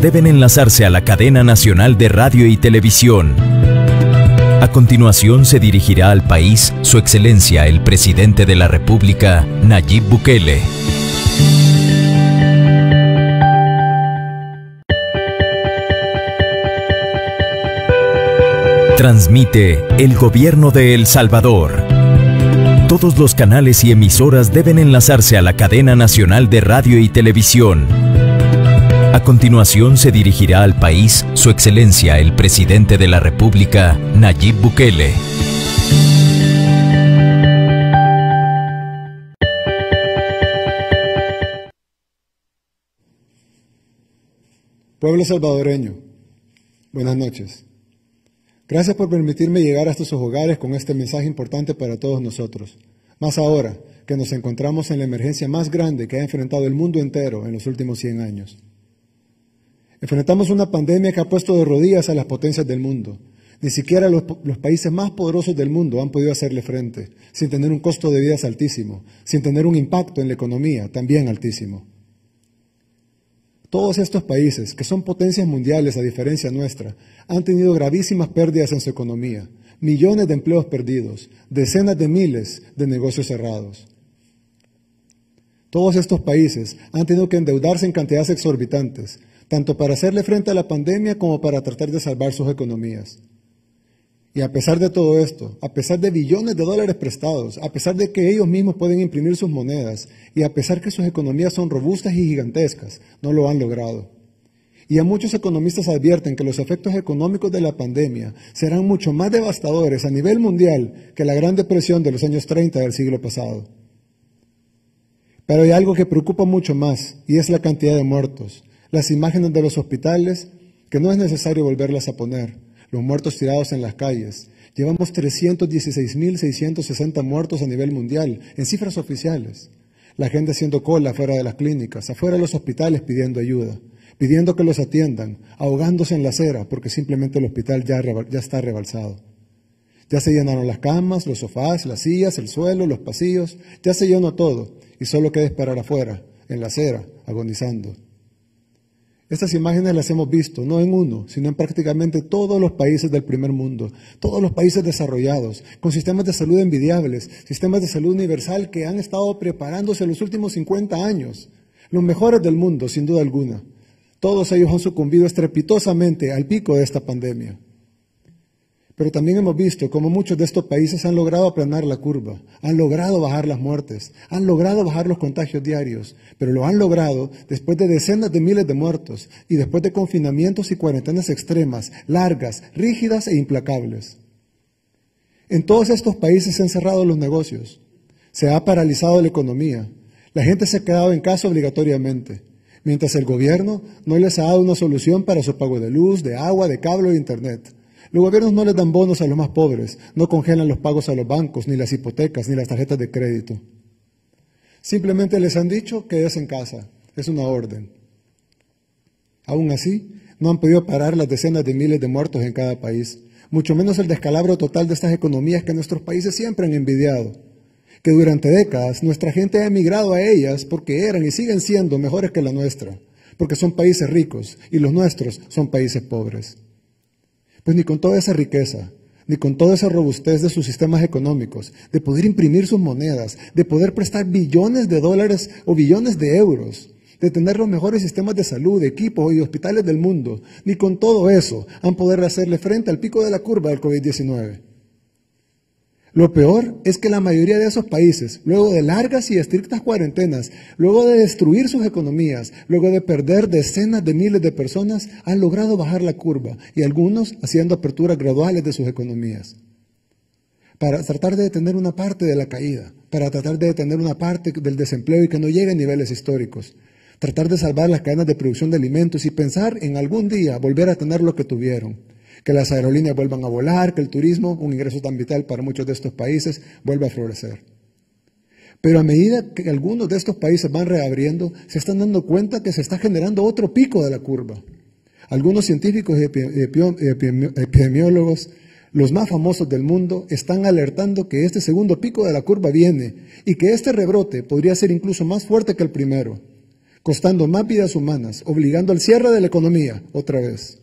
deben enlazarse a la cadena nacional de radio y televisión. A continuación se dirigirá al país Su Excelencia el Presidente de la República, Nayib Bukele. Transmite el Gobierno de El Salvador. Todos los canales y emisoras deben enlazarse a la cadena nacional de radio y televisión. A continuación se dirigirá al país Su Excelencia el Presidente de la República, Nayib Bukele. Pueblo salvadoreño, buenas noches. Gracias por permitirme llegar hasta sus hogares con este mensaje importante para todos nosotros. Más ahora que nos encontramos en la emergencia más grande que ha enfrentado el mundo entero en los últimos 100 años. Enfrentamos una pandemia que ha puesto de rodillas a las potencias del mundo. Ni siquiera los, países más poderosos del mundo han podido hacerle frente, sin tener un costo de vida altísimo, sin tener un impacto en la economía también altísimo. Todos estos países, que son potencias mundiales a diferencia nuestra, han tenido gravísimas pérdidas en su economía, millones de empleos perdidos, decenas de miles de negocios cerrados. Todos estos países han tenido que endeudarse en cantidades exorbitantes, tanto para hacerle frente a la pandemia como para tratar de salvar sus economías. Y a pesar de todo esto, a pesar de billones de dólares prestados, a pesar de que ellos mismos pueden imprimir sus monedas y a pesar que sus economías son robustas y gigantescas, no lo han logrado. Y a muchos economistas advierten que los efectos económicos de la pandemia serán mucho más devastadores a nivel mundial que la Gran Depresión de los años 30 del siglo pasado. Pero hay algo que preocupa mucho más y es la cantidad de muertos, las imágenes de los hospitales, que no es necesario volverlas a poner, los muertos tirados en las calles. Llevamos 316.660 muertos a nivel mundial, en cifras oficiales. La gente haciendo cola afuera de las clínicas, afuera de los hospitales pidiendo ayuda, pidiendo que los atiendan, ahogándose en la acera, porque simplemente el hospital ya, ya está rebalsado. Ya se llenaron las camas, los sofás, las sillas, el suelo, los pasillos, ya se llenó todo, y solo queda esperar afuera, en la acera, agonizando. Estas imágenes las hemos visto, no en uno, sino en prácticamente todos los países del primer mundo, todos los países desarrollados, con sistemas de salud envidiables, sistemas de salud universal que han estado preparándose en los últimos 50 años, los mejores del mundo, sin duda alguna. Todos ellos han sucumbido estrepitosamente al pico de esta pandemia. Pero también hemos visto cómo muchos de estos países han logrado aplanar la curva, han logrado bajar las muertes, han logrado bajar los contagios diarios, pero lo han logrado después de decenas de miles de muertos y después de confinamientos y cuarentenas extremas, largas, rígidas e implacables. En todos estos países se han cerrado los negocios, se ha paralizado la economía, la gente se ha quedado en casa obligatoriamente, mientras el gobierno no les ha dado una solución para su pago de luz, de agua, de cable o internet. Los gobiernos no les dan bonos a los más pobres, no congelan los pagos a los bancos, ni las hipotecas, ni las tarjetas de crédito. Simplemente les han dicho que es en casa, es una orden. Aún así, no han podido parar las decenas de miles de muertos en cada país, mucho menos el descalabro total de estas economías que nuestros países siempre han envidiado, que durante décadas nuestra gente ha emigrado a ellas porque eran y siguen siendo mejores que la nuestra, porque son países ricos y los nuestros son países pobres. Pues ni con toda esa riqueza, ni con toda esa robustez de sus sistemas económicos, de poder imprimir sus monedas, de poder prestar billones de dólares o billones de euros, de tener los mejores sistemas de salud, equipos y hospitales del mundo, ni con todo eso han podido hacerle frente al pico de la curva del COVID-19. Lo peor es que la mayoría de esos países, luego de largas y estrictas cuarentenas, luego de destruir sus economías, luego de perder decenas de miles de personas, han logrado bajar la curva y algunos haciendo aperturas graduales de sus economías. Para tratar de detener una parte de la caída, para tratar de detener una parte del desempleo y que no llegue a niveles históricos, tratar de salvar las cadenas de producción de alimentos y pensar en algún día volver a tener lo que tuvieron que las aerolíneas vuelvan a volar, que el turismo, un ingreso tan vital para muchos de estos países, vuelva a florecer. Pero a medida que algunos de estos países van reabriendo, se están dando cuenta que se está generando otro pico de la curva. Algunos científicos y epidemiólogos, los más famosos del mundo, están alertando que este segundo pico de la curva viene y que este rebrote podría ser incluso más fuerte que el primero, costando más vidas humanas, obligando al cierre de la economía otra vez.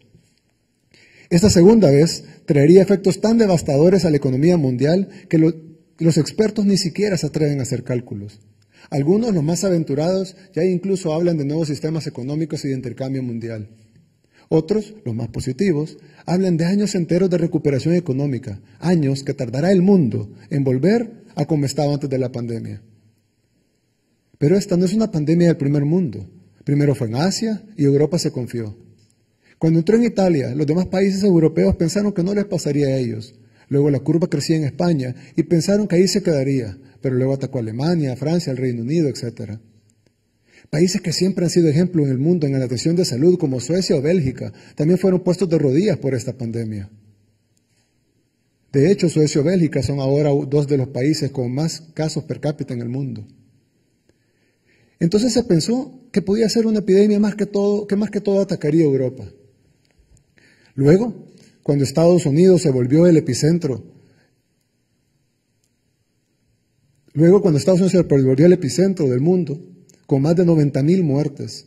Esta segunda vez traería efectos tan devastadores a la economía mundial que los expertos ni siquiera se atreven a hacer cálculos. Algunos, los más aventurados, ya incluso hablan de nuevos sistemas económicos y de intercambio mundial. Otros, los más positivos, hablan de años enteros de recuperación económica, años que tardará el mundo en volver a como estaba antes de la pandemia. Pero esta no es una pandemia del primer mundo. Primero fue en Asia y Europa se confió. Cuando entró en Italia, los demás países europeos pensaron que no les pasaría a ellos. Luego la curva crecía en España y pensaron que ahí se quedaría, pero luego atacó a Alemania, Francia, el Reino Unido, etc. Países que siempre han sido ejemplo en el mundo en la atención de salud, como Suecia o Bélgica, también fueron puestos de rodillas por esta pandemia. De hecho, Suecia o Bélgica son ahora dos de los países con más casos per cápita en el mundo. Entonces se pensó que podía ser una epidemia más que todo, que más que todo atacaría Europa. Luego, cuando Estados Unidos se volvió el epicentro, luego cuando Estados Unidos se volvió el epicentro del mundo, con más de 90 mil muertes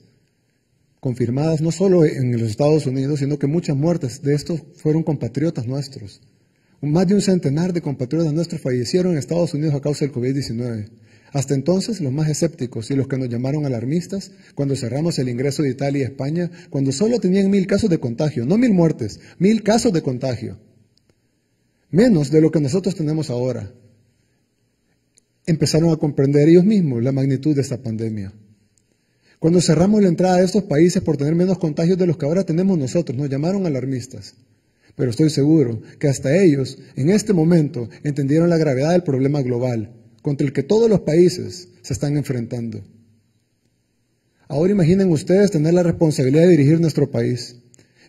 confirmadas, no solo en los Estados Unidos, sino que muchas muertes de estos fueron compatriotas nuestros. Más de un centenar de compatriotas nuestros fallecieron en Estados Unidos a causa del COVID-19. Hasta entonces, los más escépticos y los que nos llamaron alarmistas, cuando cerramos el ingreso de Italia y España, cuando solo tenían mil casos de contagio, no mil muertes, mil casos de contagio, menos de lo que nosotros tenemos ahora, empezaron a comprender ellos mismos la magnitud de esta pandemia. Cuando cerramos la entrada de estos países por tener menos contagios de los que ahora tenemos nosotros, nos llamaron alarmistas. Pero estoy seguro que hasta ellos, en este momento, entendieron la gravedad del problema global contra el que todos los países se están enfrentando. Ahora imaginen ustedes tener la responsabilidad de dirigir nuestro país.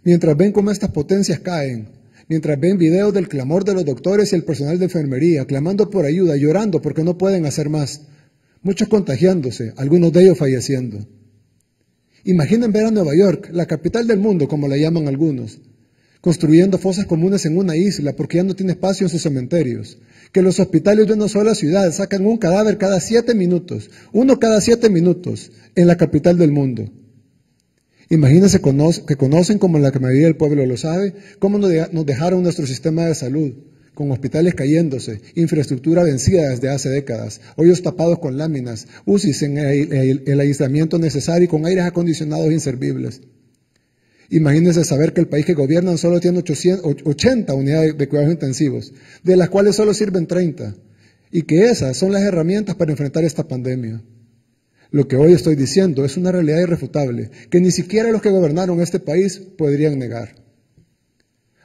Mientras ven cómo estas potencias caen, mientras ven videos del clamor de los doctores y el personal de enfermería, clamando por ayuda, llorando porque no pueden hacer más, muchos contagiándose, algunos de ellos falleciendo. Imaginen ver a Nueva York, la capital del mundo, como la llaman algunos, construyendo fosas comunes en una isla porque ya no tiene espacio en sus cementerios, que los hospitales de una sola ciudad sacan un cadáver cada siete minutos, uno cada siete minutos, en la capital del mundo. Imagínense que conocen, como la mayoría del pueblo lo sabe, cómo nos dejaron nuestro sistema de salud, con hospitales cayéndose, infraestructura vencida desde hace décadas, hoyos tapados con láminas, UCIs en el aislamiento necesario y con aires acondicionados inservibles. Imagínense saber que el país que gobiernan solo tiene 80 unidades de cuidados intensivos, de las cuales solo sirven 30, y que esas son las herramientas para enfrentar esta pandemia. Lo que hoy estoy diciendo es una realidad irrefutable, que ni siquiera los que gobernaron este país podrían negar.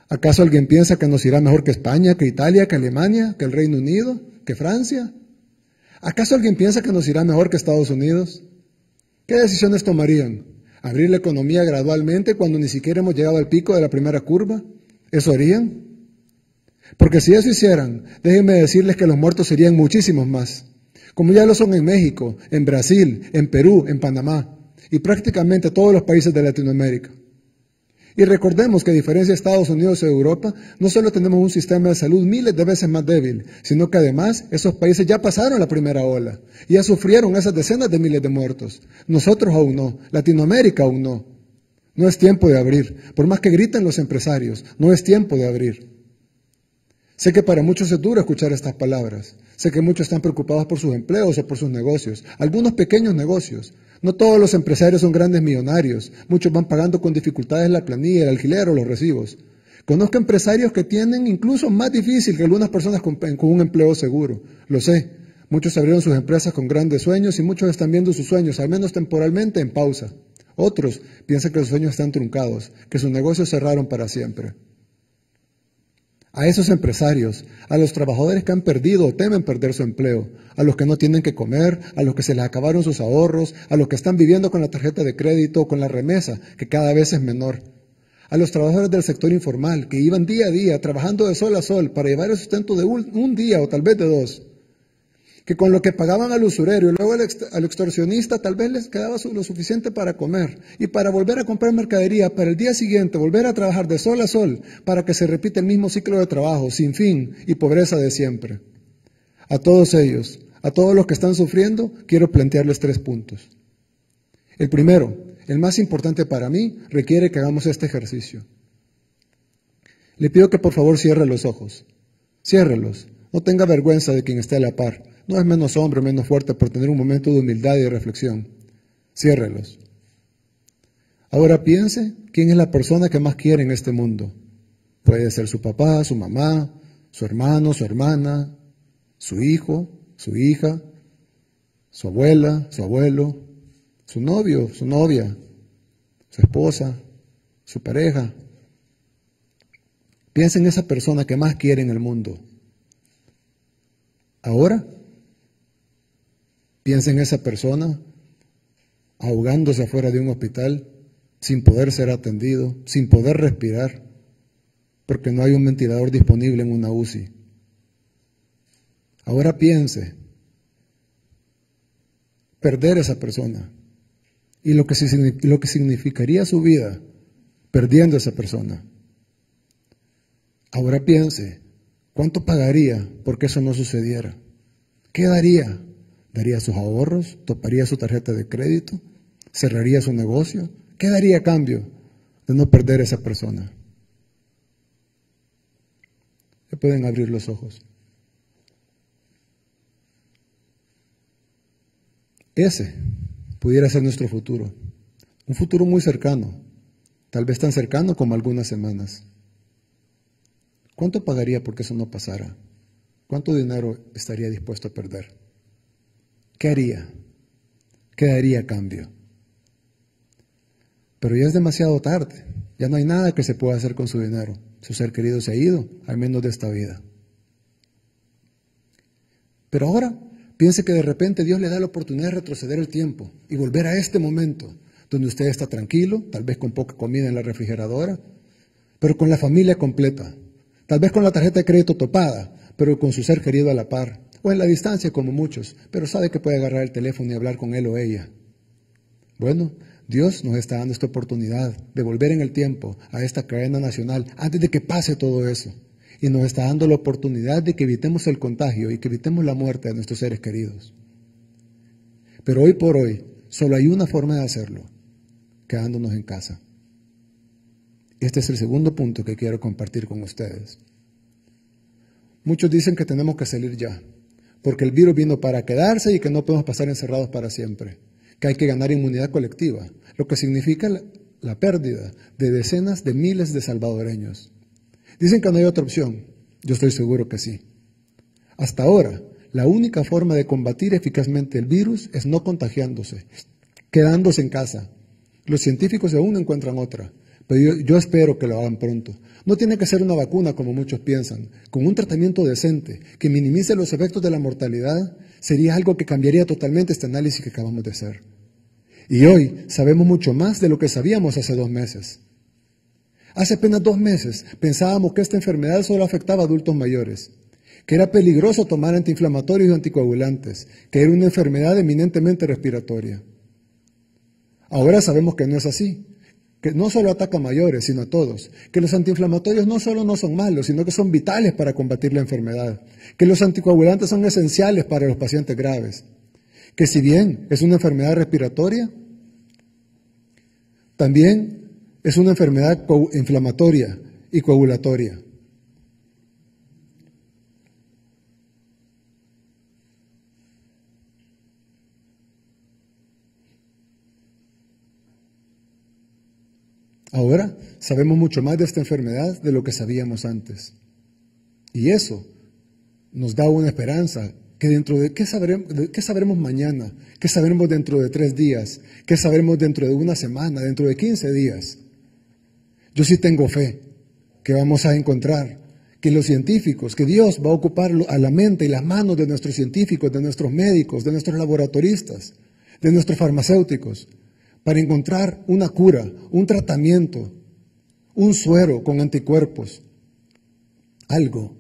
¿Acaso alguien piensa que nos irá mejor que España, que Italia, que Alemania, que el Reino Unido, que Francia? ¿Acaso alguien piensa que nos irá mejor que Estados Unidos? ¿Qué decisiones tomarían? abrir la economía gradualmente cuando ni siquiera hemos llegado al pico de la primera curva? ¿Eso harían? Porque si eso hicieran, déjenme decirles que los muertos serían muchísimos más, como ya lo son en México, en Brasil, en Perú, en Panamá y prácticamente todos los países de Latinoamérica. Y recordemos que a diferencia de Estados Unidos y Europa, no solo tenemos un sistema de salud miles de veces más débil, sino que además esos países ya pasaron la primera ola, ya sufrieron esas decenas de miles de muertos. Nosotros aún no, Latinoamérica aún no. No es tiempo de abrir, por más que griten los empresarios, no es tiempo de abrir. Sé que para muchos es duro escuchar estas palabras, sé que muchos están preocupados por sus empleos o por sus negocios, algunos pequeños negocios, no todos los empresarios son grandes millonarios. Muchos van pagando con dificultades la planilla, el alquiler o los recibos. Conozco empresarios que tienen incluso más difícil que algunas personas con, un empleo seguro. Lo sé. Muchos abrieron sus empresas con grandes sueños y muchos están viendo sus sueños, al menos temporalmente, en pausa. Otros piensan que sus sueños están truncados, que sus negocios cerraron para siempre a esos empresarios, a los trabajadores que han perdido o temen perder su empleo, a los que no tienen que comer, a los que se les acabaron sus ahorros, a los que están viviendo con la tarjeta de crédito o con la remesa, que cada vez es menor, a los trabajadores del sector informal que iban día a día trabajando de sol a sol para llevar el sustento de un, un día o tal vez de dos, que con lo que pagaban al usurero y luego al, extorsionista tal vez les quedaba lo suficiente para comer y para volver a comprar mercadería, para el día siguiente volver a trabajar de sol a sol, para que se repita el mismo ciclo de trabajo, sin fin y pobreza de siempre. A todos ellos, a todos los que están sufriendo, quiero plantearles tres puntos. El primero, el más importante para mí, requiere que hagamos este ejercicio. Le pido que por favor cierre los ojos. Ciérrelos. No tenga vergüenza de quien esté a la par no es menos hombre, menos fuerte por tener un momento de humildad y de reflexión. Ciérrelos. Ahora piense quién es la persona que más quiere en este mundo. Puede ser su papá, su mamá, su hermano, su hermana, su hijo, su hija, su abuela, su abuelo, su novio, su novia, su esposa, su pareja. Piensa en esa persona que más quiere en el mundo. Ahora, Piensa en esa persona ahogándose afuera de un hospital, sin poder ser atendido, sin poder respirar, porque no hay un ventilador disponible en una UCI. Ahora piense, perder a esa persona y lo que, lo que significaría su vida perdiendo a esa persona. Ahora piense, ¿cuánto pagaría porque eso no sucediera? ¿Qué daría daría sus ahorros, toparía su tarjeta de crédito, cerraría su negocio. ¿Qué daría a cambio de no perder a esa persona? Se pueden abrir los ojos. Ese pudiera ser nuestro futuro, un futuro muy cercano, tal vez tan cercano como algunas semanas. ¿Cuánto pagaría porque eso no pasara? ¿Cuánto dinero estaría dispuesto a perder? ¿Qué haría? ¿Qué daría a cambio? Pero ya es demasiado tarde. Ya no hay nada que se pueda hacer con su dinero. Su ser querido se ha ido, al menos de esta vida. Pero ahora piense que de repente Dios le da la oportunidad de retroceder el tiempo y volver a este momento donde usted está tranquilo, tal vez con poca comida en la refrigeradora, pero con la familia completa, tal vez con la tarjeta de crédito topada, pero con su ser querido a la par, en pues la distancia como muchos, pero sabe que puede agarrar el teléfono y hablar con él o ella. Bueno, Dios nos está dando esta oportunidad de volver en el tiempo a esta cadena nacional antes de que pase todo eso. Y nos está dando la oportunidad de que evitemos el contagio y que evitemos la muerte de nuestros seres queridos. Pero hoy por hoy solo hay una forma de hacerlo, quedándonos en casa. Este es el segundo punto que quiero compartir con ustedes. Muchos dicen que tenemos que salir ya porque el virus vino para quedarse y que no podemos pasar encerrados para siempre, que hay que ganar inmunidad colectiva, lo que significa la, pérdida de decenas de miles de salvadoreños. Dicen que no hay otra opción, yo estoy seguro que sí. Hasta ahora, la única forma de combatir eficazmente el virus es no contagiándose, quedándose en casa. Los científicos aún no encuentran otra. Pero yo, espero que lo hagan pronto. No tiene que ser una vacuna, como muchos piensan. Con un tratamiento decente que minimice los efectos de la mortalidad, sería algo que cambiaría totalmente este análisis que acabamos de hacer. Y hoy sabemos mucho más de lo que sabíamos hace dos meses. Hace apenas dos meses pensábamos que esta enfermedad solo afectaba a adultos mayores, que era peligroso tomar antiinflamatorios y anticoagulantes, que era una enfermedad eminentemente respiratoria. Ahora sabemos que no es así, que no solo ataca a mayores, sino a todos, que los antiinflamatorios no solo no son malos, sino que son vitales para combatir la enfermedad, que los anticoagulantes son esenciales para los pacientes graves, que si bien es una enfermedad respiratoria, también es una enfermedad inflamatoria y coagulatoria. Ahora sabemos mucho más de esta enfermedad de lo que sabíamos antes. Y eso nos da una esperanza que dentro de ¿qué sabremos, mañana, qué sabremos dentro de tres días, qué sabremos dentro de una semana, dentro de quince días. Yo sí tengo fe que vamos a encontrar que los científicos, que Dios va a ocupar a la mente y las manos de nuestros científicos, de nuestros médicos, de nuestros laboratoristas, de nuestros farmacéuticos, para encontrar una cura, un tratamiento, un suero con anticuerpos, algo,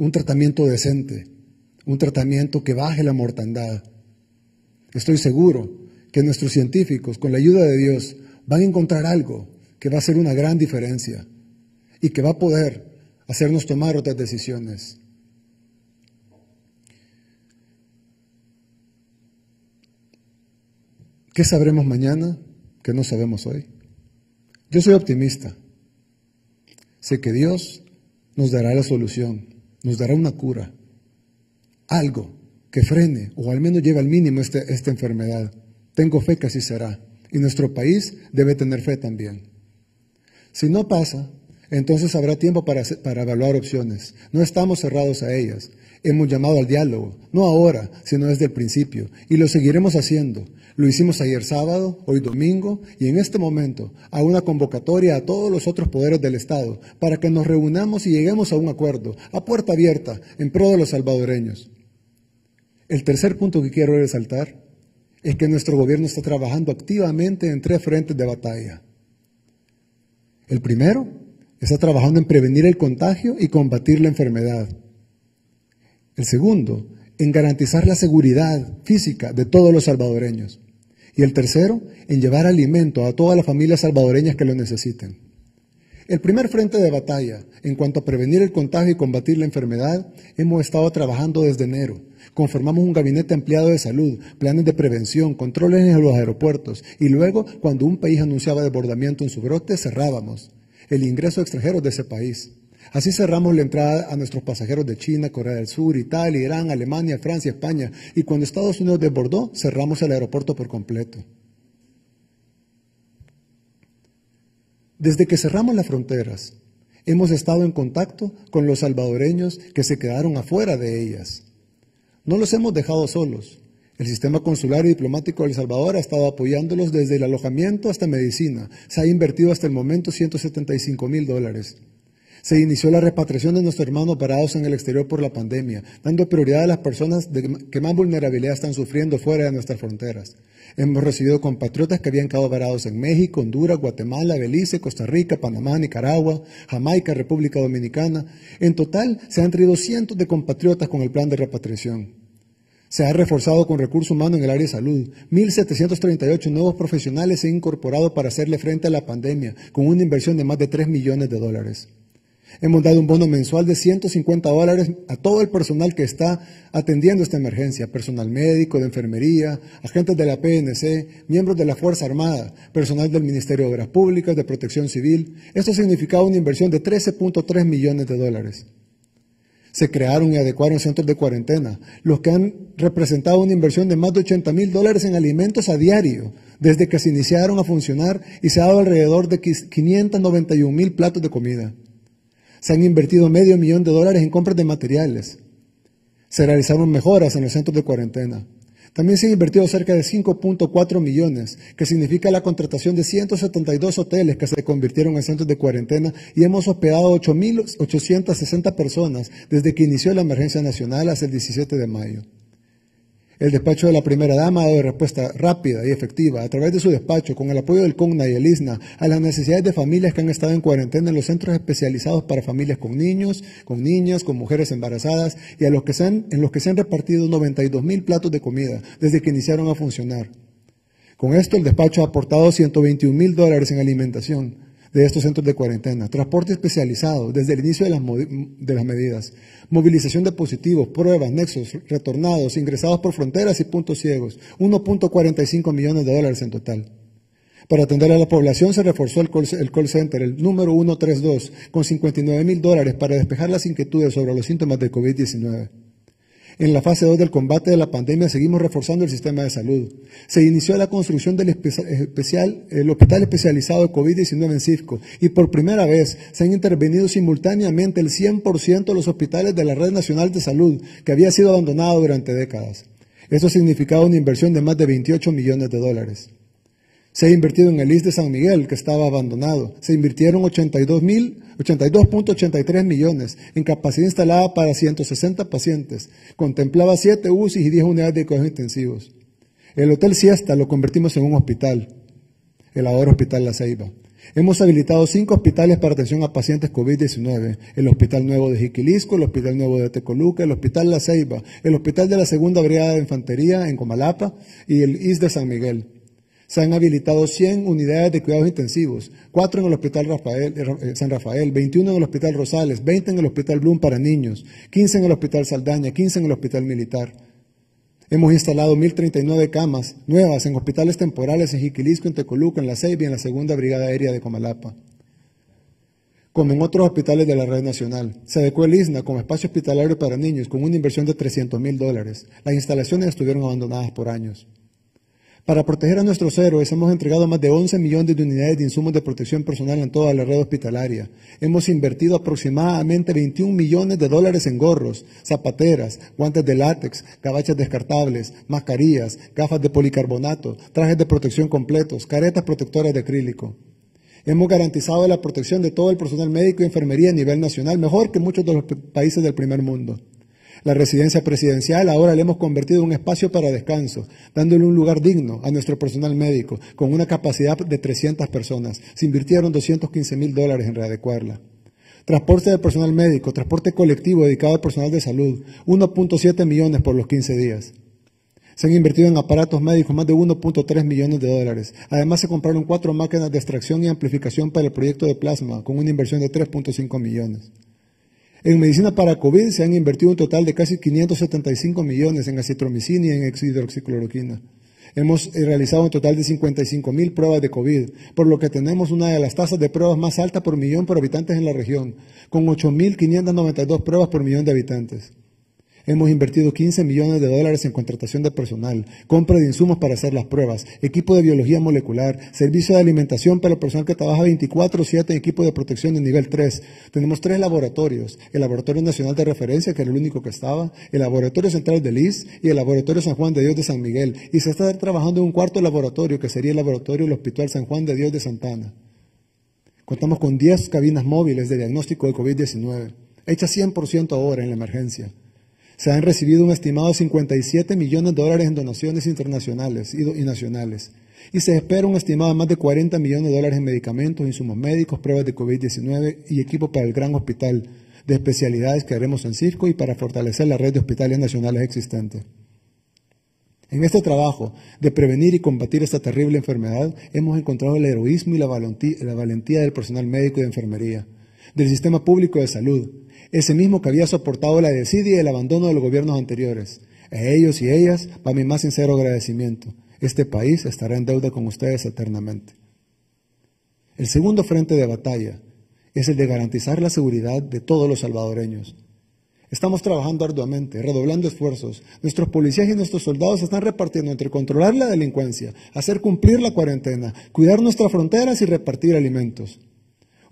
un tratamiento decente, un tratamiento que baje la mortandad. Estoy seguro que nuestros científicos, con la ayuda de Dios, van a encontrar algo que va a hacer una gran diferencia y que va a poder hacernos tomar otras decisiones. ¿Qué sabremos mañana que no sabemos hoy? Yo soy optimista. Sé que Dios nos dará la solución, nos dará una cura, algo que frene o al menos lleve al mínimo este, esta enfermedad. Tengo fe que así será. Y nuestro país debe tener fe también. Si no pasa, entonces habrá tiempo para, evaluar opciones. No estamos cerrados a ellas. Hemos llamado al diálogo, no ahora, sino desde el principio, y lo seguiremos haciendo. Lo hicimos ayer sábado, hoy domingo, y en este momento a una convocatoria a todos los otros poderes del Estado para que nos reunamos y lleguemos a un acuerdo, a puerta abierta, en pro de los salvadoreños. El tercer punto que quiero resaltar es que nuestro gobierno está trabajando activamente en tres frentes de batalla. El primero está trabajando en prevenir el contagio y combatir la enfermedad. El segundo, en garantizar la seguridad física de todos los salvadoreños. Y el tercero, en llevar alimento a todas las familias salvadoreñas que lo necesiten. El primer frente de batalla en cuanto a prevenir el contagio y combatir la enfermedad, hemos estado trabajando desde enero. Conformamos un gabinete ampliado de salud, planes de prevención, controles en los aeropuertos y luego, cuando un país anunciaba desbordamiento en su brote, cerrábamos el ingreso extranjero de ese país. Así cerramos la entrada a nuestros pasajeros de China, Corea del Sur, Italia, Irán, Alemania, Francia, España. Y cuando Estados Unidos desbordó, cerramos el aeropuerto por completo. Desde que cerramos las fronteras, hemos estado en contacto con los salvadoreños que se quedaron afuera de ellas. No los hemos dejado solos. El sistema consular y diplomático de El Salvador ha estado apoyándolos desde el alojamiento hasta medicina. Se ha invertido hasta el momento 175 mil dólares. Se inició la repatriación de nuestros hermanos parados en el exterior por la pandemia, dando prioridad a las personas que más vulnerabilidad están sufriendo fuera de nuestras fronteras. Hemos recibido compatriotas que habían quedado varados en México, Honduras, Guatemala, Belice, Costa Rica, Panamá, Nicaragua, Jamaica, República Dominicana. En total, se han traído cientos de compatriotas con el plan de repatriación. Se ha reforzado con recursos humanos en el área de salud. 1.738 nuevos profesionales se han incorporado para hacerle frente a la pandemia, con una inversión de más de 3 millones de dólares. Hemos dado un bono mensual de 150 dólares a todo el personal que está atendiendo esta emergencia, personal médico, de enfermería, agentes de la PNC, miembros de la Fuerza Armada, personal del Ministerio de Obras Públicas, de Protección Civil. Esto significaba una inversión de 13.3 millones de dólares se crearon y adecuaron centros de cuarentena, los que han representado una inversión de más de 80 mil dólares en alimentos a diario desde que se iniciaron a funcionar y se ha dado alrededor de 591 mil platos de comida. Se han invertido medio millón de dólares en compras de materiales. Se realizaron mejoras en los centros de cuarentena. También se han invertido cerca de 5.4 millones, que significa la contratación de 172 hoteles que se convirtieron en centros de cuarentena y hemos hospedado 8.860 personas desde que inició la emergencia nacional hasta el 17 de mayo. El despacho de la primera dama ha dado respuesta rápida y efectiva a través de su despacho, con el apoyo del CONNA y el ISNA, a las necesidades de familias que han estado en cuarentena en los centros especializados para familias con niños, con niñas, con mujeres embarazadas y a en los que se han repartido 92 mil platos de comida desde que iniciaron a funcionar. Con esto, el despacho ha aportado 121 mil dólares en alimentación de estos centros de cuarentena, transporte especializado desde el inicio de las, medidas, movilización de positivos, pruebas, nexos, retornados, ingresados por fronteras y puntos ciegos, 1.45 millones de dólares en total. Para atender a la población se reforzó el call, el call center, el número 132, con 59 mil dólares para despejar las inquietudes sobre los síntomas de COVID-19. En la fase 2 del combate de la pandemia seguimos reforzando el sistema de salud. Se inició la construcción del hospital especializado de COVID-19 en Cisco, y por primera vez se han intervenido simultáneamente el 100% de los hospitales de la Red Nacional de Salud que había sido abandonado durante décadas. Esto significaba una inversión de más de 28 millones de dólares. Se ha invertido en el IS de San Miguel, que estaba abandonado. Se invirtieron 82.83 millones en capacidad instalada para 160 pacientes. Contemplaba 7 UCI y 10 unidades de cuidados intensivos. El Hotel Siesta lo convertimos en un hospital, el ahora Hospital La Ceiba. Hemos habilitado cinco hospitales para atención a pacientes COVID-19. El Hospital Nuevo de Jiquilisco, el Hospital Nuevo de Tecoluca, el Hospital La Ceiba, el Hospital de la Segunda Brigada de Infantería en Comalapa y el IS de San Miguel. Se han habilitado 100 unidades de cuidados intensivos, 4 en el Hospital eh, eh, San Rafael, 21 en el Hospital Rosales, 20 en el Hospital Bloom para niños, 15 en el Hospital Saldaña, 15 en el Hospital Militar. Hemos instalado 1.039 camas nuevas en hospitales temporales en Jiquilisco, en Tecoluca, en La Ceiba en la Segunda Brigada Aérea de Comalapa como en otros hospitales de la red nacional. Se adecuó el ISNA como espacio hospitalario para niños con una inversión de 300 mil dólares. Las instalaciones estuvieron abandonadas por años. Para proteger a nuestros héroes hemos entregado más de 11 millones de unidades de insumos de protección personal en toda la red hospitalaria. Hemos invertido aproximadamente 21 millones de dólares en gorros, zapateras, guantes de látex, cabachas descartables, mascarillas, gafas de policarbonato, trajes de protección completos, caretas protectoras de acrílico. Hemos garantizado la protección de todo el personal médico y enfermería a nivel nacional, mejor que muchos de los países del primer mundo. La residencia presidencial ahora le hemos convertido en un espacio para descanso, dándole un lugar digno a nuestro personal médico, con una capacidad de 300 personas. Se invirtieron 215 mil dólares en readecuarla. Transporte de personal médico, transporte colectivo dedicado al personal de salud, 1.7 millones por los 15 días. Se han invertido en aparatos médicos más de 1.3 millones de dólares. Además, se compraron cuatro máquinas de extracción y amplificación para el proyecto de plasma, con una inversión de 3.5 millones. En medicina para COVID se han invertido un total de casi 575 millones en azitromicina y en hidroxicloroquina. Hemos eh, realizado un total de 55 mil pruebas de COVID, por lo que tenemos una de las tasas de pruebas más altas por millón por habitantes en la región, con 8.592 pruebas por millón de habitantes. Hemos invertido 15 millones de dólares en contratación de personal, compra de insumos para hacer las pruebas, equipo de biología molecular, servicio de alimentación para el personal que trabaja 24/7, equipo de protección de nivel 3. Tenemos tres laboratorios, el Laboratorio Nacional de Referencia, que era el único que estaba, el Laboratorio Central de LIS y el Laboratorio San Juan de Dios de San Miguel. Y se está trabajando en un cuarto laboratorio, que sería el Laboratorio del Hospital San Juan de Dios de Santana. Contamos con 10 cabinas móviles de diagnóstico de COVID-19, hechas 100% ahora en la emergencia se han recibido un estimado 57 millones de dólares en donaciones internacionales y, nacionales. Y se espera un estimado de más de 40 millones de dólares en medicamentos, insumos médicos, pruebas de COVID-19 y equipo para el gran hospital de especialidades que haremos en Circo y para fortalecer la red de hospitales nacionales existentes. En este trabajo de prevenir y combatir esta terrible enfermedad, hemos encontrado el heroísmo y la valentía del personal médico y de enfermería, del sistema público de salud, ese mismo que había soportado la desidia y el abandono de los gobiernos anteriores. A ellos y ellas va mi más sincero agradecimiento. Este país estará en deuda con ustedes eternamente. El segundo frente de batalla es el de garantizar la seguridad de todos los salvadoreños. Estamos trabajando arduamente, redoblando esfuerzos. Nuestros policías y nuestros soldados están repartiendo entre controlar la delincuencia, hacer cumplir la cuarentena, cuidar nuestras fronteras y repartir alimentos.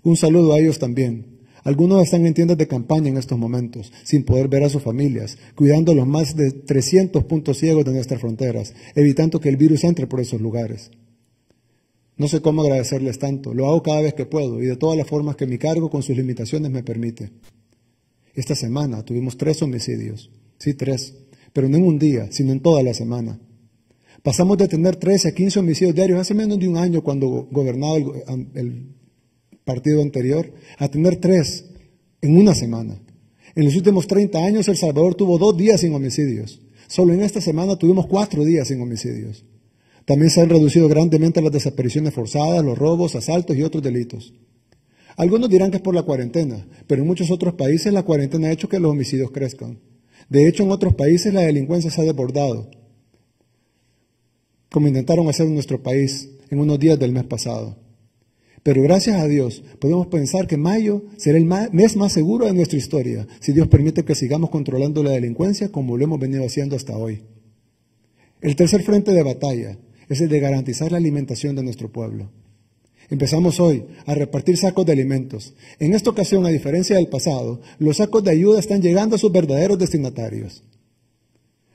Un saludo a ellos también, algunos están en tiendas de campaña en estos momentos, sin poder ver a sus familias, cuidando los más de 300 puntos ciegos de nuestras fronteras, evitando que el virus entre por esos lugares. No sé cómo agradecerles tanto, lo hago cada vez que puedo y de todas las formas que mi cargo con sus limitaciones me permite. Esta semana tuvimos tres homicidios, sí, tres, pero no en un día, sino en toda la semana. Pasamos de tener 13 a 15 homicidios diarios hace menos de un año cuando gobernaba el, el partido anterior, a tener tres en una semana. En los últimos 30 años El Salvador tuvo dos días sin homicidios. Solo en esta semana tuvimos cuatro días sin homicidios. También se han reducido grandemente las desapariciones forzadas, los robos, asaltos y otros delitos. Algunos dirán que es por la cuarentena, pero en muchos otros países la cuarentena ha hecho que los homicidios crezcan. De hecho, en otros países la delincuencia se ha desbordado, como intentaron hacer en nuestro país en unos días del mes pasado. Pero gracias a Dios podemos pensar que mayo será el mes más seguro de nuestra historia, si Dios permite que sigamos controlando la delincuencia como lo hemos venido haciendo hasta hoy. El tercer frente de batalla es el de garantizar la alimentación de nuestro pueblo. Empezamos hoy a repartir sacos de alimentos. En esta ocasión, a diferencia del pasado, los sacos de ayuda están llegando a sus verdaderos destinatarios.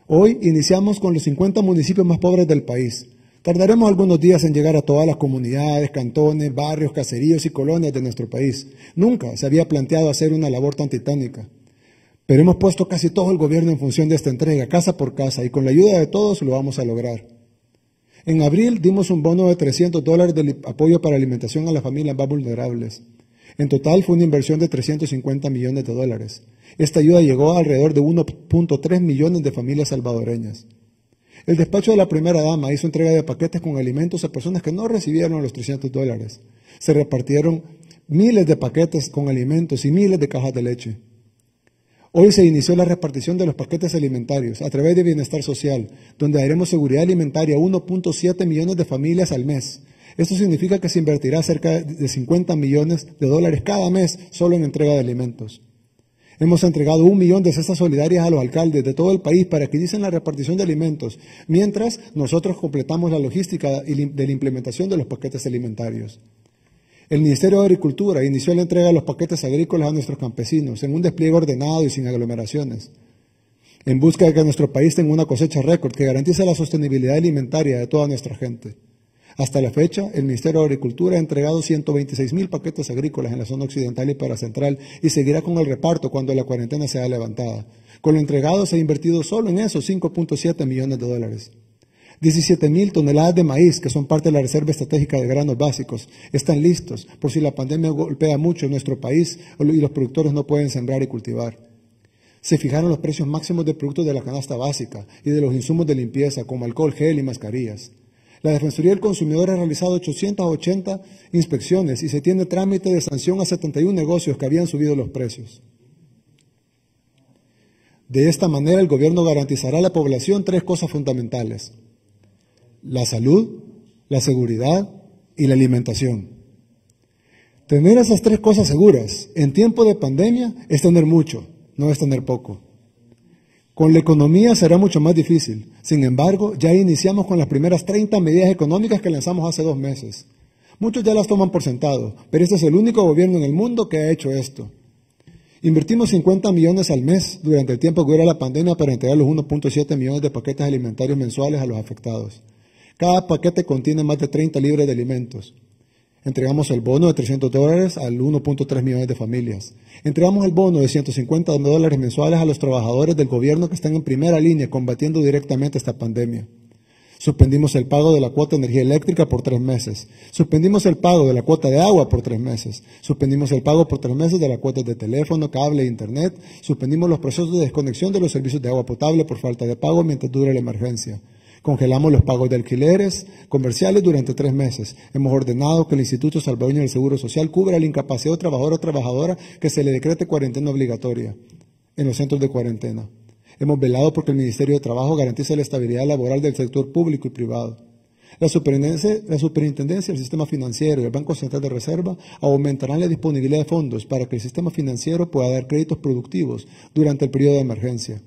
Hoy iniciamos con los 50 municipios más pobres del país, Tardaremos algunos días en llegar a todas las comunidades, cantones, barrios, caseríos y colonias de nuestro país. Nunca se había planteado hacer una labor tan titánica. Pero hemos puesto casi todo el gobierno en función de esta entrega, casa por casa, y con la ayuda de todos lo vamos a lograr. En abril dimos un bono de 300 dólares de apoyo para alimentación a las familias más vulnerables. En total fue una inversión de 350 millones de dólares. Esta ayuda llegó a alrededor de 1.3 millones de familias salvadoreñas. El despacho de la primera dama hizo entrega de paquetes con alimentos a personas que no recibieron los 300 dólares. Se repartieron miles de paquetes con alimentos y miles de cajas de leche. Hoy se inició la repartición de los paquetes alimentarios a través de Bienestar Social, donde daremos seguridad alimentaria a 1.7 millones de familias al mes. Esto significa que se invertirá cerca de 50 millones de dólares cada mes solo en entrega de alimentos. Hemos entregado un millón de cestas solidarias a los alcaldes de todo el país para que dicen la repartición de alimentos, mientras nosotros completamos la logística de la implementación de los paquetes alimentarios. El Ministerio de Agricultura inició la entrega de los paquetes agrícolas a nuestros campesinos en un despliegue ordenado y sin aglomeraciones, en busca de que nuestro país tenga una cosecha récord que garantice la sostenibilidad alimentaria de toda nuestra gente. Hasta la fecha, el Ministerio de Agricultura ha entregado 126 mil paquetes agrícolas en la zona occidental y para central y seguirá con el reparto cuando la cuarentena sea levantada. Con lo entregado se ha invertido solo en esos 5.7 millones de dólares. 17 mil toneladas de maíz, que son parte de la Reserva Estratégica de Granos Básicos, están listos por si la pandemia golpea mucho nuestro país y los productores no pueden sembrar y cultivar. Se fijaron los precios máximos de productos de la canasta básica y de los insumos de limpieza, como alcohol, gel y mascarillas. La Defensoría del Consumidor ha realizado 880 inspecciones y se tiene trámite de sanción a 71 negocios que habían subido los precios. De esta manera, el gobierno garantizará a la población tres cosas fundamentales. La salud, la seguridad y la alimentación. Tener esas tres cosas seguras en tiempo de pandemia es tener mucho, no es tener poco. Con la economía será mucho más difícil. Sin embargo, ya iniciamos con las primeras 30 medidas económicas que lanzamos hace dos meses. Muchos ya las toman por sentado, pero este es el único gobierno en el mundo que ha hecho esto. Invertimos 50 millones al mes durante el tiempo que dura la pandemia para entregar los 1.7 millones de paquetes alimentarios mensuales a los afectados. Cada paquete contiene más de 30 libras de alimentos. Entregamos el bono de 300 dólares al 1.3 millones de familias. Entregamos el bono de 150 dólares mensuales a los trabajadores del gobierno que están en primera línea combatiendo directamente esta pandemia. Suspendimos el pago de la cuota de energía eléctrica por tres meses. Suspendimos el pago de la cuota de agua por tres meses. Suspendimos el pago por tres meses de la cuota de teléfono, cable e internet. Suspendimos los procesos de desconexión de los servicios de agua potable por falta de pago mientras dure la emergencia. Congelamos los pagos de alquileres comerciales durante tres meses. Hemos ordenado que el Instituto Salvadoreño del Seguro Social cubra la incapacidad de trabajador o trabajadora que se le decrete cuarentena obligatoria en los centros de cuarentena. Hemos velado porque el Ministerio de Trabajo garantice la estabilidad laboral del sector público y privado. La superintendencia, la superintendencia, del sistema financiero y el Banco Central de Reserva aumentarán la disponibilidad de fondos para que el sistema financiero pueda dar créditos productivos durante el periodo de emergencia.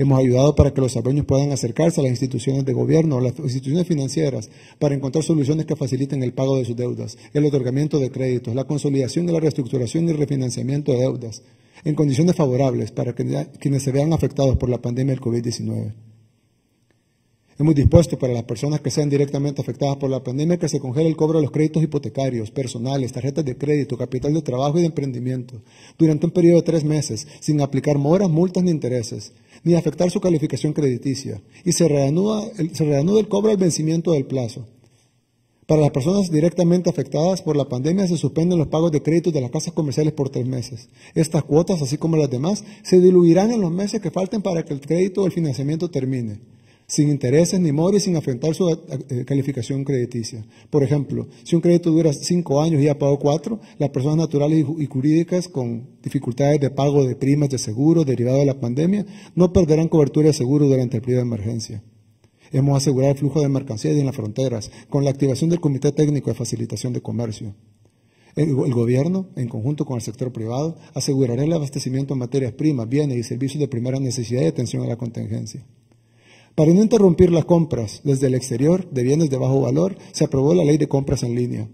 Hemos ayudado para que los salvadoreños puedan acercarse a las instituciones de gobierno, a las instituciones financieras, para encontrar soluciones que faciliten el pago de sus deudas, el otorgamiento de créditos, la consolidación de la reestructuración y refinanciamiento de deudas, en condiciones favorables para quienes se vean afectados por la pandemia del COVID-19. Hemos dispuesto para las personas que sean directamente afectadas por la pandemia que se congele el cobro de los créditos hipotecarios, personales, tarjetas de crédito, capital de trabajo y de emprendimiento durante un periodo de tres meses, sin aplicar moras, multas ni intereses ni afectar su calificación crediticia. Y se reanuda, se reanuda el cobro al vencimiento del plazo. Para las personas directamente afectadas por la pandemia se suspenden los pagos de créditos de las casas comerciales por tres meses. Estas cuotas, así como las demás, se diluirán en los meses que falten para que el crédito o el financiamiento termine sin intereses ni mora sin afrontar su eh, calificación crediticia. Por ejemplo, si un crédito dura cinco años y ha pagado cuatro, las personas naturales y jurídicas con dificultades de pago de primas de seguro derivado de la pandemia no perderán cobertura de seguro durante el periodo de emergencia. Hemos asegurado el flujo de mercancías en las fronteras con la activación del Comité Técnico de Facilitación de Comercio. El, gobierno, en conjunto con el sector privado, asegurará el abastecimiento en materias primas, bienes y servicios de primera necesidad y atención a la contingencia. Para no interrumpir las compras desde el exterior de bienes de bajo valor, se aprobó la ley de compras en línea.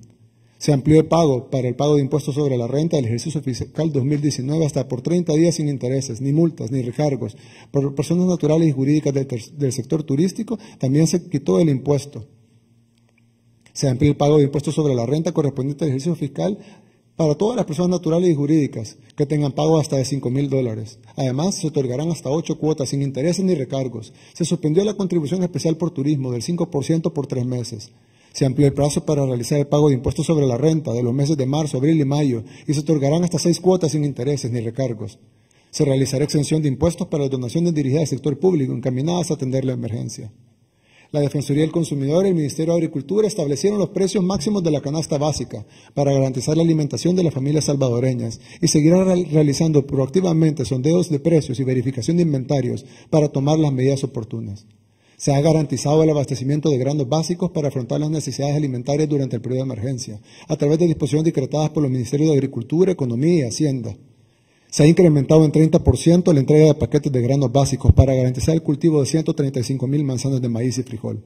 Se amplió el pago para el pago de impuestos sobre la renta del ejercicio fiscal 2019 hasta por 30 días sin intereses, ni multas, ni recargos. Por personas naturales y jurídicas del, del sector turístico también se quitó el impuesto. Se amplió el pago de impuestos sobre la renta correspondiente al ejercicio fiscal para todas las personas naturales y jurídicas que tengan pago hasta de 5 mil dólares. Además, se otorgarán hasta 8 cuotas sin intereses ni recargos. Se suspendió la contribución especial por turismo del 5% por tres meses. Se amplió el plazo para realizar el pago de impuestos sobre la renta de los meses de marzo, abril y mayo y se otorgarán hasta 6 cuotas sin intereses ni recargos. Se realizará exención de impuestos para las donaciones dirigidas al sector público encaminadas a atender la emergencia. La Defensoría del Consumidor y el Ministerio de Agricultura establecieron los precios máximos de la canasta básica para garantizar la alimentación de las familias salvadoreñas y seguirán realizando proactivamente sondeos de precios y verificación de inventarios para tomar las medidas oportunas. Se ha garantizado el abastecimiento de granos básicos para afrontar las necesidades alimentarias durante el periodo de emergencia, a través de disposiciones decretadas por los Ministerios de Agricultura, Economía y Hacienda. Se ha incrementado en 30% la entrega de paquetes de granos básicos para garantizar el cultivo de 135 mil manzanas de maíz y frijol.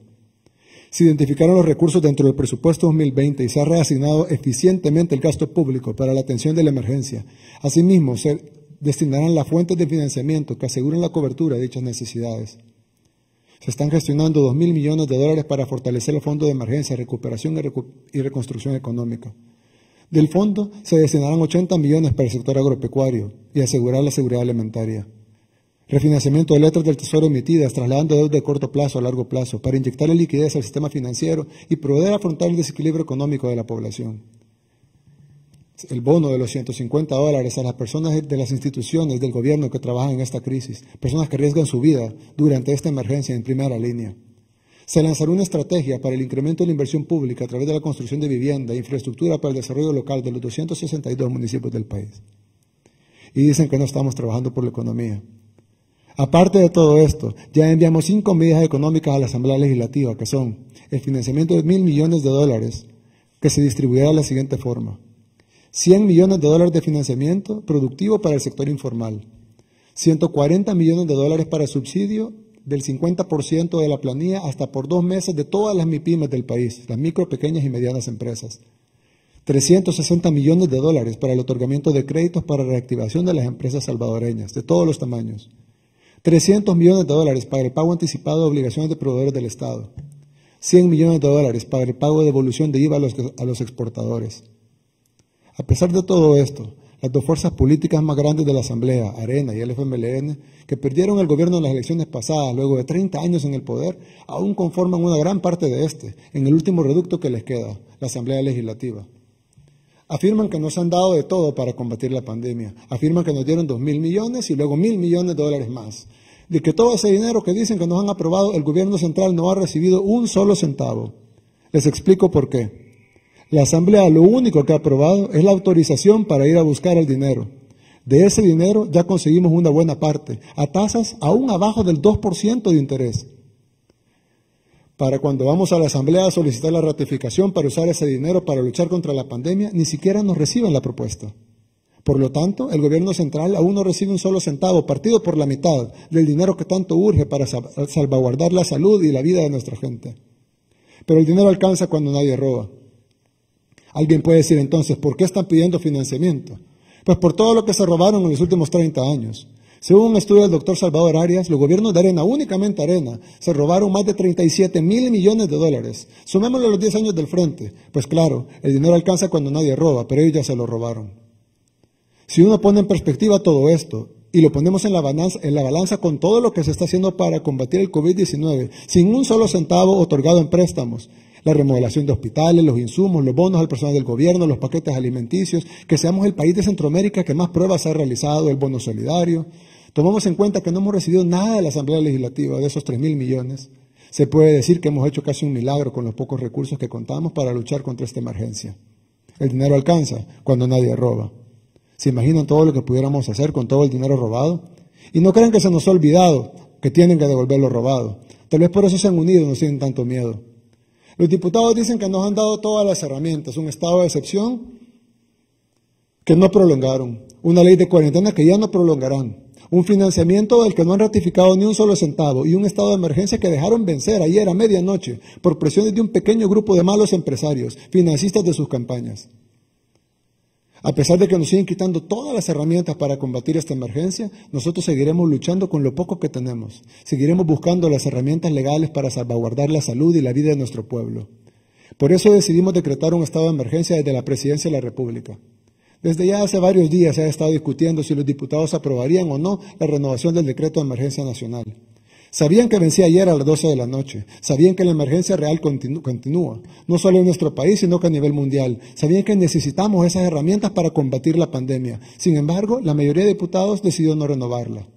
Se identificaron los recursos dentro del presupuesto 2020 y se ha reasignado eficientemente el gasto público para la atención de la emergencia. Asimismo, se destinarán las fuentes de financiamiento que aseguren la cobertura de dichas necesidades. Se están gestionando 2 mil millones de dólares para fortalecer el Fondo de Emergencia, Recuperación y Reconstrucción Económica. Del fondo se destinarán 80 millones para el sector agropecuario y asegurar la seguridad alimentaria. Refinanciamiento de letras del Tesoro emitidas, trasladando deuda de corto plazo a largo plazo para inyectar liquidez al sistema financiero y proveer afrontar el desequilibrio económico de la población. El bono de los 150 dólares a las personas de las instituciones del gobierno que trabajan en esta crisis, personas que arriesgan su vida durante esta emergencia en primera línea. Se lanzará una estrategia para el incremento de la inversión pública a través de la construcción de vivienda e infraestructura para el desarrollo local de los 262 municipios del país. Y dicen que no estamos trabajando por la economía. Aparte de todo esto, ya enviamos cinco medidas económicas a la Asamblea Legislativa, que son el financiamiento de mil millones de dólares, que se distribuirá de la siguiente forma. 100 millones de dólares de financiamiento productivo para el sector informal, 140 millones de dólares para subsidio del 50% de la planilla hasta por dos meses de todas las MIPIMES del país, las micro, pequeñas y medianas empresas. 360 millones de dólares para el otorgamiento de créditos para reactivación de las empresas salvadoreñas, de todos los tamaños. 300 millones de dólares para el pago anticipado de obligaciones de proveedores del Estado. 100 millones de dólares para el pago de devolución de IVA a los exportadores. A pesar de todo esto, las dos fuerzas políticas más grandes de la Asamblea, Arena y el FMLN, que perdieron el gobierno en las elecciones pasadas, luego de 30 años en el poder, aún conforman una gran parte de este, en el último reducto que les queda, la Asamblea Legislativa. Afirman que nos han dado de todo para combatir la pandemia. Afirman que nos dieron dos mil millones y luego mil millones de dólares más. De que todo ese dinero que dicen que nos han aprobado, el gobierno central no ha recibido un solo centavo. Les explico por qué. La Asamblea lo único que ha aprobado es la autorización para ir a buscar el dinero. De ese dinero ya conseguimos una buena parte, a tasas aún abajo del 2% de interés. Para cuando vamos a la Asamblea a solicitar la ratificación para usar ese dinero para luchar contra la pandemia, ni siquiera nos reciben la propuesta. Por lo tanto, el gobierno central aún no recibe un solo centavo, partido por la mitad, del dinero que tanto urge para salvaguardar la salud y la vida de nuestra gente. Pero el dinero alcanza cuando nadie roba. Alguien puede decir entonces, ¿por qué están pidiendo financiamiento? Pues por todo lo que se robaron en los últimos 30 años. Según un estudio del doctor Salvador Arias, los gobiernos de Arena, únicamente Arena, se robaron más de 37 mil millones de dólares. a los 10 años del frente. Pues claro, el dinero alcanza cuando nadie roba, pero ellos ya se lo robaron. Si uno pone en perspectiva todo esto y lo ponemos en la, balanza, en la balanza con todo lo que se está haciendo para combatir el COVID-19, sin un solo centavo otorgado en préstamos, la remodelación de hospitales, los insumos, los bonos al personal del gobierno, los paquetes alimenticios, que seamos el país de Centroamérica que más pruebas ha realizado, el bono solidario. Tomamos en cuenta que no hemos recibido nada de la Asamblea Legislativa, de esos tres mil millones. Se puede decir que hemos hecho casi un milagro con los pocos recursos que contamos para luchar contra esta emergencia. El dinero alcanza cuando nadie roba. ¿Se imaginan todo lo que pudiéramos hacer con todo el dinero robado? Y no crean que se nos ha olvidado que tienen que devolver lo robado. Tal vez por eso se han unido y no tienen tanto miedo. Los diputados dicen que nos han dado todas las herramientas, un estado de excepción que no prolongaron, una ley de cuarentena que ya no prolongarán, un financiamiento del que no han ratificado ni un solo centavo y un estado de emergencia que dejaron vencer ayer a medianoche por presiones de un pequeño grupo de malos empresarios, financistas de sus campañas. A pesar de que nos siguen quitando todas las herramientas para combatir esta emergencia, nosotros seguiremos luchando con lo poco que tenemos. Seguiremos buscando las herramientas legales para salvaguardar la salud y la vida de nuestro pueblo. Por eso decidimos decretar un estado de emergencia desde la Presidencia de la República. Desde ya hace varios días se ha estado discutiendo si los diputados aprobarían o no la renovación del decreto de emergencia nacional. Sabían que vencía ayer a las 12 de la noche. Sabían que la emergencia real continúa, no solo en nuestro país, sino que a nivel mundial. Sabían que necesitamos esas herramientas para combatir la pandemia. Sin embargo, la mayoría de diputados decidió no renovarla.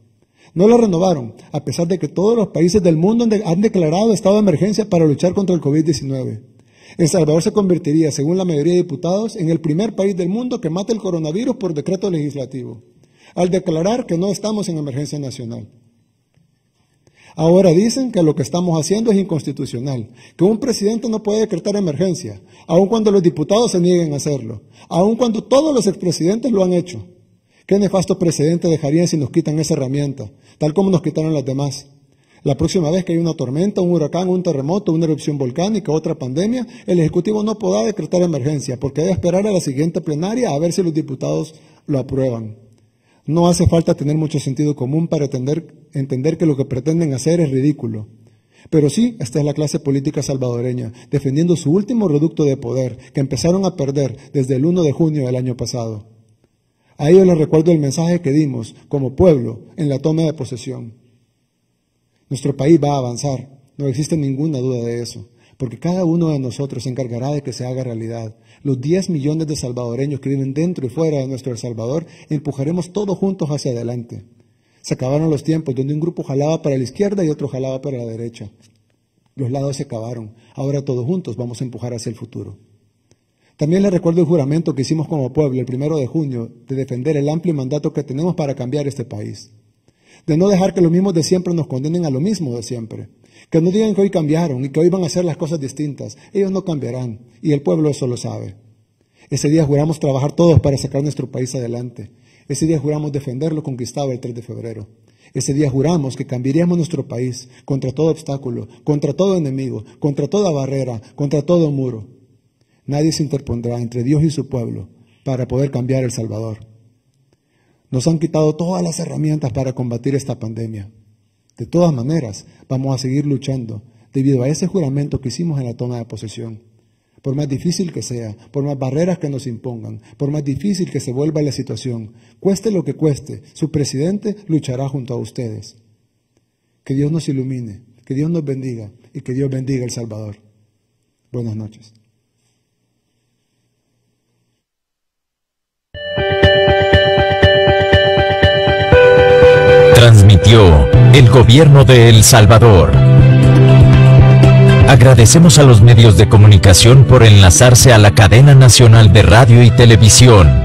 No la renovaron, a pesar de que todos los países del mundo han declarado estado de emergencia para luchar contra el COVID-19. El Salvador se convertiría, según la mayoría de diputados, en el primer país del mundo que mate el coronavirus por decreto legislativo, al declarar que no estamos en emergencia nacional. Ahora dicen que lo que estamos haciendo es inconstitucional, que un presidente no puede decretar emergencia, aun cuando los diputados se nieguen a hacerlo, aun cuando todos los expresidentes lo han hecho. ¿Qué nefasto presidente dejarían si nos quitan esa herramienta, tal como nos quitaron las demás? La próxima vez que haya una tormenta, un huracán, un terremoto, una erupción volcánica, otra pandemia, el Ejecutivo no podrá decretar emergencia porque debe esperar a la siguiente plenaria a ver si los diputados lo aprueban. No hace falta tener mucho sentido común para entender, que lo que pretenden hacer es ridículo. Pero sí, esta es la clase política salvadoreña, defendiendo su último reducto de poder, que empezaron a perder desde el 1 de junio del año pasado. A ellos les recuerdo el mensaje que dimos como pueblo en la toma de posesión. Nuestro país va a avanzar, no existe ninguna duda de eso, porque cada uno de nosotros se encargará de que se haga realidad los 10 millones de salvadoreños que viven dentro y fuera de nuestro El Salvador, empujaremos todos juntos hacia adelante. Se acabaron los tiempos donde un grupo jalaba para la izquierda y otro jalaba para la derecha. Los lados se acabaron. Ahora todos juntos vamos a empujar hacia el futuro. También les recuerdo el juramento que hicimos como pueblo el primero de junio de defender el amplio mandato que tenemos para cambiar este país. De no dejar que los mismos de siempre nos condenen a lo mismo de siempre que no digan que hoy cambiaron y que hoy van a hacer las cosas distintas. Ellos no cambiarán y el pueblo eso lo sabe. Ese día juramos trabajar todos para sacar nuestro país adelante. Ese día juramos defender lo conquistado el 3 de febrero. Ese día juramos que cambiaríamos nuestro país contra todo obstáculo, contra todo enemigo, contra toda barrera, contra todo muro. Nadie se interpondrá entre Dios y su pueblo para poder cambiar El Salvador. Nos han quitado todas las herramientas para combatir esta pandemia. De todas maneras, vamos a seguir luchando debido a ese juramento que hicimos en la toma de posesión. Por más difícil que sea, por más barreras que nos impongan, por más difícil que se vuelva la situación, cueste lo que cueste, su presidente luchará junto a ustedes. Que Dios nos ilumine, que Dios nos bendiga y que Dios bendiga El Salvador. Buenas noches. Transmitió el gobierno de El Salvador. Agradecemos a los medios de comunicación por enlazarse a la cadena nacional de radio y televisión.